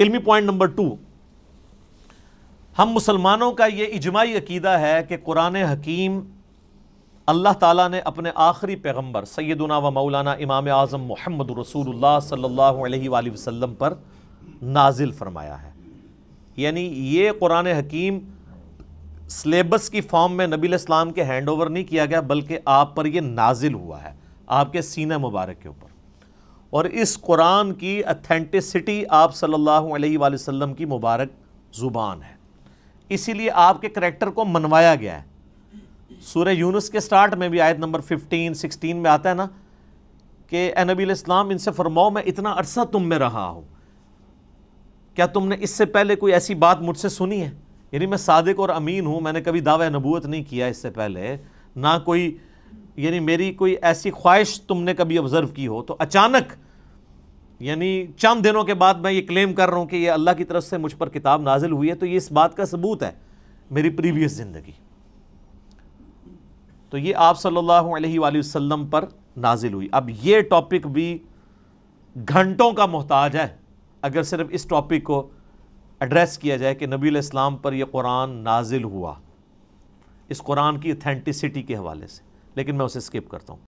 इलमी point number two हम मुसलमानों का ये इजमाही अकीदा है कि कुरान हकीम अल्लाह ताला ने अपने आखिरी पैगम्बर सैदुना व मौलाना इमाम आज़म मोहम्मद रसूलुल्लाह सल्लल्लाहु अलैहि वसल्लम पर नाजिल फरमाया है यानी ये कुरान हकीम सलेबस की फॉर्म में नबी इस्लाम के हैंड ओवर नहीं किया गया बल्कि आप पर यह नाजिल हुआ है आपके सीना मुबारक के ऊपर और इस कुरान की अथेंटिसिटी आप सल्लल्लाहु अलैहि वसल्लम की मुबारक ज़ुबान है इसीलिए आपके करेक्टर को मनवाया गया है सूर्य यूनुस के स्टार्ट में भी आयत नंबर 15, 16 में आता है ना कि नबी इस्लाम इनसे फरमाओ मैं इतना अरसा तुम में रहा हूँ क्या तुमने इससे पहले कोई ऐसी बात मुझसे सुनी है यानी मैं सादिक और अमीन हूँ मैंने कभी दावा नबूत नहीं किया इससे पहले ना कोई यानी मेरी कोई ऐसी ख्वाहिश तुमने कभी ऑब्ज़र्व की हो तो अचानक यानी चंद दिनों के बाद मैं ये क्लेम कर रहा हूँ कि ये अल्लाह की तरफ से मुझ पर किताब नाजिल हुई है तो ये इस बात का सबूत है मेरी प्रीवियस ज़िंदगी तो ये आप सल्लल्लाहु अलैहि वसल्लम पर नाजिल हुई अब ये टॉपिक भी घंटों का मोहताज है अगर सिर्फ इस टॉपिक को एड्रेस किया जाए कि नबी इस्लाम पर यह कुरान नाजिल हुआ इस कुरान की अथेंटिसिटी के हवाले से लेकिन मैं उसे स्किप करता हूँ